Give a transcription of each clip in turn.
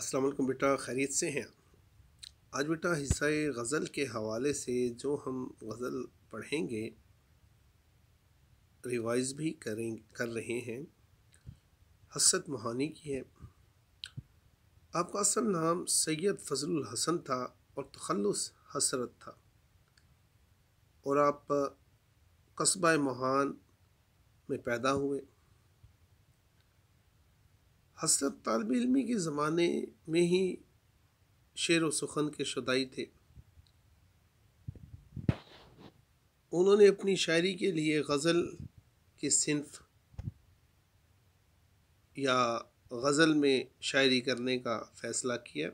अस्सलाम वालेकुम बेटा खैरियत से हैं आज बेटा हिस्सा गज़ल के हवाले से जो हम गज़ल पढ़ेंगे रिवाइज भी करें कर रहे हैं हसरत मोहानी की है आपका असल नाम सैयद फजल हसन था और तखलस हसरत था और आप कस्बा मोहान में पैदा हुए हसरत तालब इलमी के ज़माने में ही शेर व सुखन के शुदाई थे उन्होंने अपनी शायरी के लिए गज़ल की सिंफ या गज़ल में शायरी करने का फ़ैसला किया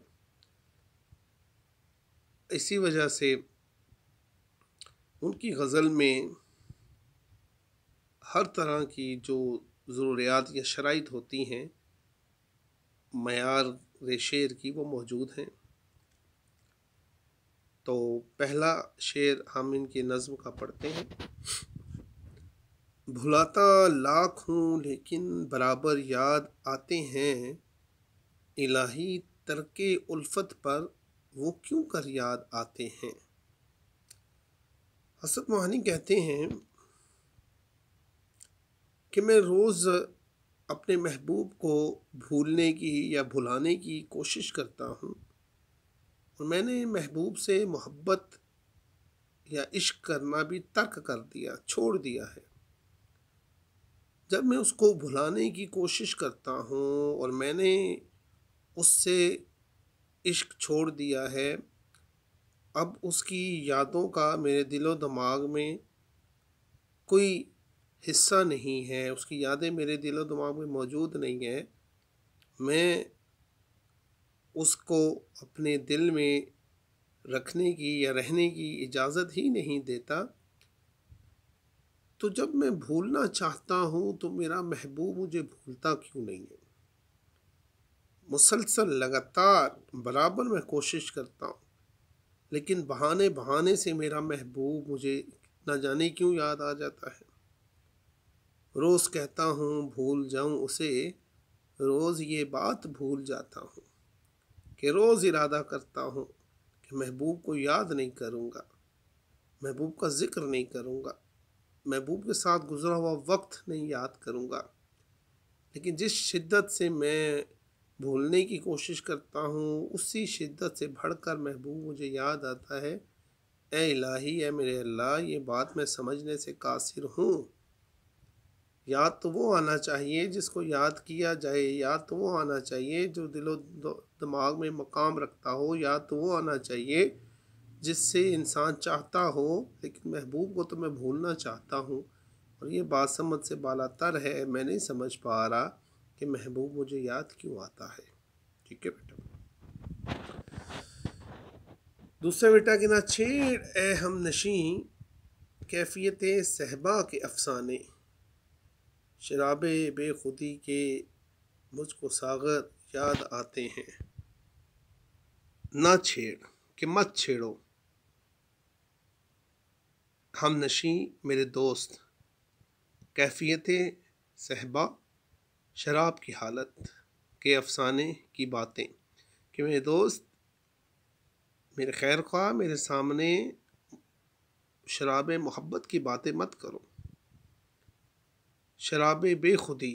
इसी वजह से उनकी गज़ल में हर तरह की जो ज़रूरियात या शराइ होती हैं मैार शेर की वो मौजूद हैं तो पहला शेर हम इनकी नज़म का पढ़ते हैं भुलाता लाख हूँ लेकिन बराबर याद आते हैं इलाही तरक उल्फत पर वो क्यों कर याद आते हैं हसरत मोहानी कहते हैं कि मैं रोज़ अपने महबूब को भूलने की या भुलाने की कोशिश करता हूँ और मैंने महबूब से मोहब्बत या इश्क करना भी तर्क कर दिया छोड़ दिया है जब मैं उसको भुलाने की कोशिश करता हूँ और मैंने उससे इश्क छोड़ दिया है अब उसकी यादों का मेरे दिलो दिमाग में कोई हिस्सा नहीं है उसकी यादें मेरे दिलो दिमाग में मौजूद नहीं हैं मैं उसको अपने दिल में रखने की या रहने की इजाज़त ही नहीं देता तो जब मैं भूलना चाहता हूँ तो मेरा महबूब मुझे भूलता क्यों नहीं है मुसलसल लगातार बराबर मैं कोशिश करता हूँ लेकिन बहाने बहाने से मेरा महबूब मुझे ना जाने क्यों याद आ जाता है रोज़ कहता हूँ भूल जाऊँ उसे रोज़ ये बात भूल जाता हूँ कि रोज़ इरादा करता हूँ कि महबूब को याद नहीं करूँगा महबूब का ज़िक्र नहीं करूँगा महबूब के साथ गुज़रा हुआ वक्त नहीं याद करूँगा लेकिन जिस शिद्दत से मैं भूलने की कोशिश करता हूँ उसी शिद्दत से भड़कर महबूब मुझे याद आता है ए इलाही ए मेरे अल्लाह ये बात मैं समझने से कासिर हूँ याद तो वो आना चाहिए जिसको याद किया जाए याद तो वो आना चाहिए जो दिलो दिमाग में मकाम रखता हो याद तो वो आना चाहिए जिससे इंसान चाहता हो लेकिन महबूब को तो मैं भूलना चाहता हूँ और ये बात समझ से बालातर है मैं नहीं समझ पा रहा कि महबूब मुझे याद क्यों आता है ठीक है बेटा दूसरा बेटा के ना छेड़ ए हम नशी कैफियत सहबा के अफसाने शराब बेखुदी के मुझको सागर याद आते हैं ना छेड़ कि मत छेड़ो हम नशी मेरे दोस्त कैफियतें सहबा शराब की हालत के अफसाने की बातें कि मेरे दोस्त मेरे खैर ख्वाह मेरे सामने शराब मोहब्बत की बातें मत करो शराब बेखुदी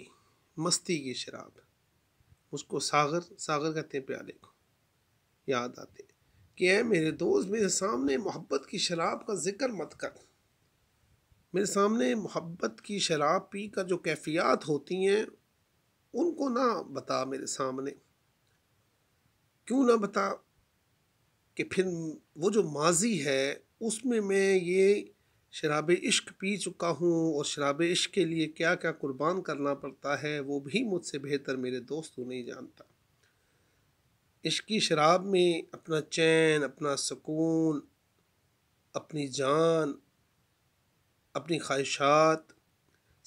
मस्ती की शराब उसको सागर सागर कहते हैं प्याले को याद आते कि है मेरे दोस्त मेरे सामने मोहब्बत की शराब का जिक्र मत कर मेरे सामने मोहब्बत की शराब पी कर जो कैफियात होती हैं उनको ना बता मेरे सामने क्यों ना बता कि फिर वो जो माजी है उसमें मैं ये शराब इश्क पी चुका हूँ और शराब इश्क के लिए क्या क्या कुर्बान करना पड़ता है वो भी मुझसे बेहतर मेरे दोस्त को तो नहीं जानता इश्क की शराब में अपना चैन अपना सुकून अपनी जान अपनी ख्वाहिशात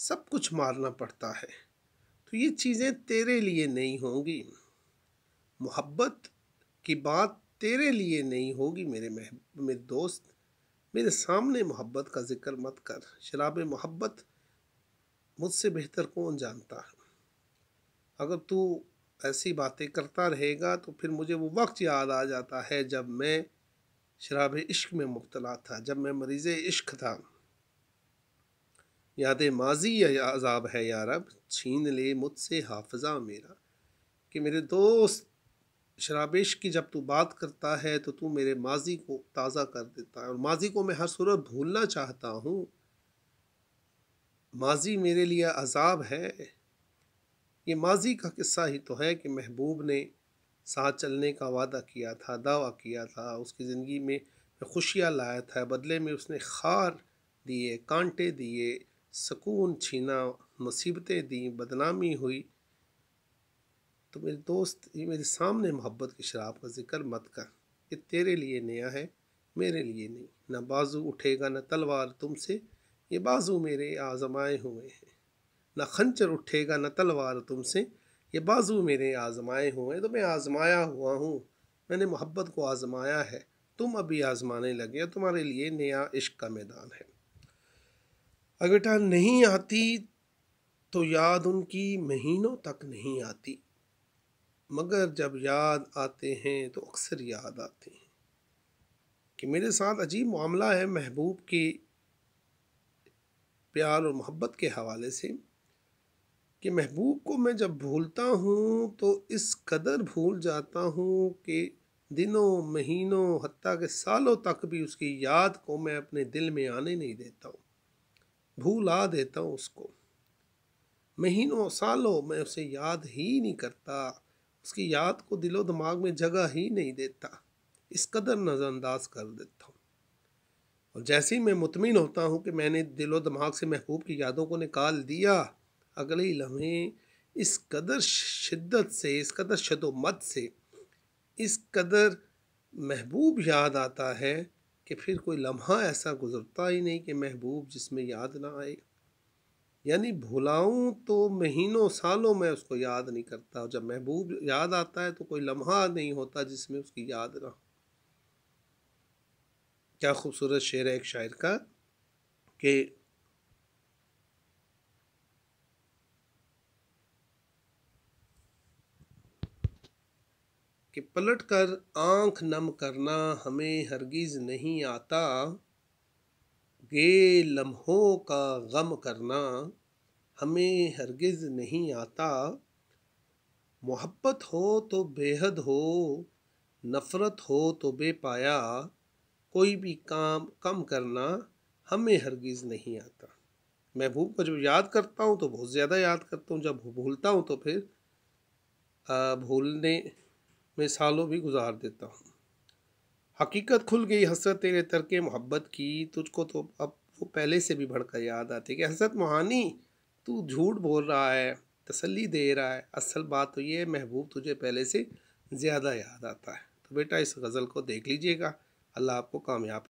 सब कुछ मारना पड़ता है तो ये चीज़ें तेरे लिए नहीं होंगी मोहब्बत की बात तेरे लिए नहीं होगी मेरे मेरे दोस्त मेरे सामने मोहब्बत का जिक्र मत कर शराब मोहब्बत मुझसे बेहतर कौन जानता है अगर तू ऐसी बातें करता रहेगा तो फिर मुझे वो वक्त याद आ जाता है जब मैं शराब इश्क में मुबतला था जब मैं मरीज़ इश्क था याद माजी या अजाब है या रब छीन ले मुझसे हाफजा मेरा कि मेरे दोस्त शराबेश की जब तू बात करता है तो तू मेरे माजी को ताज़ा कर देता है और माजी को मैं हर सूरत भूलना चाहता हूँ माजी मेरे लिए अजाब है ये माजी का किस्सा ही तो है कि महबूब ने साथ चलने का वादा किया था दावा किया था उसकी ज़िंदगी में खुशियाँ लाया था बदले में उसने खार दिए कांटे दिए सकून छीना मुसीबतें दी बदनामी हुई तो मेरे दोस्त ये मेरे सामने मोहब्बत की शराब का जिक्र मत कर ये तेरे लिए नया है मेरे लिए नहीं ना बाजू उठेगा ना तलवार तुमसे ये बाजू मेरे आजमाए हुए हैं ना खंचर उठेगा ना तलवार तुमसे ये बाजू मेरे आजमाए हुए हैं तो मैं आजमाया हुआ हूँ मैंने मोहब्बत को आजमाया है तुम अभी आजमाने लगे तुम्हारे लिए नया इश्क का मैदान है अगर नहीं आती तो याद उनकी महीनों तक नहीं आती मगर जब याद आते हैं तो अक्सर याद आते हैं कि मेरे साथ अजीब मामला है महबूब के प्यार और मोहब्बत के हवाले से कि महबूब को मैं जब भूलता हूँ तो इस कदर भूल जाता हूँ कि दिनों महीनों हती के सालों तक भी उसकी याद को मैं अपने दिल में आने नहीं देता हूँ भूला देता हूँ उसको महीनों सालों मैं उसे याद ही नहीं करता उसकी याद को दिलो दिमाग में जगह ही नहीं देता इस कदर नज़रअंदाज कर देता हूँ और जैसे ही मैं मुतमिन होता हूँ कि मैंने दिलो दिमाग से महबूब की यादों को निकाल दिया अगले ही लम्हे इस कदर शिद्दत से इस कदर शदोमत से इस कदर महबूब याद आता है कि फिर कोई लम्हा ऐसा गुज़रता ही नहीं कि महबूब जिसमें याद ना आए यानी भुलाऊं तो महीनों सालों में उसको याद नहीं करता जब महबूब याद आता है तो कोई लम्हा नहीं होता जिसमें उसकी याद ना हो क्या खूबसूरत शेर है एक शायर का कि कि पलट कर आंख नम करना हमें हरगिज नहीं आता गे लम्हों का गम करना हमें हरगिज़ नहीं आता मोहब्बत हो तो बेहद हो नफ़रत हो तो बेपाया कोई भी काम कम करना हमें हरगिज़ नहीं आता महबूब को जब याद करता हूँ तो बहुत ज़्यादा याद करता हूँ जब भूलता हूँ तो फिर भूलने में सालों भी गुजार देता हूँ हकीकत खुल गई हसरत तेरे तरके मोहब्बत की तुझको तो अब वो पहले से भी भड़का याद आती है कि हसरत मोहानी तू झूठ बोल रहा है तसल्ली दे रहा है असल बात तो ये है महबूब तुझे पहले से ज़्यादा याद आता है तो बेटा इस गज़ल को देख लीजिएगा अल्लाह आपको कामयाब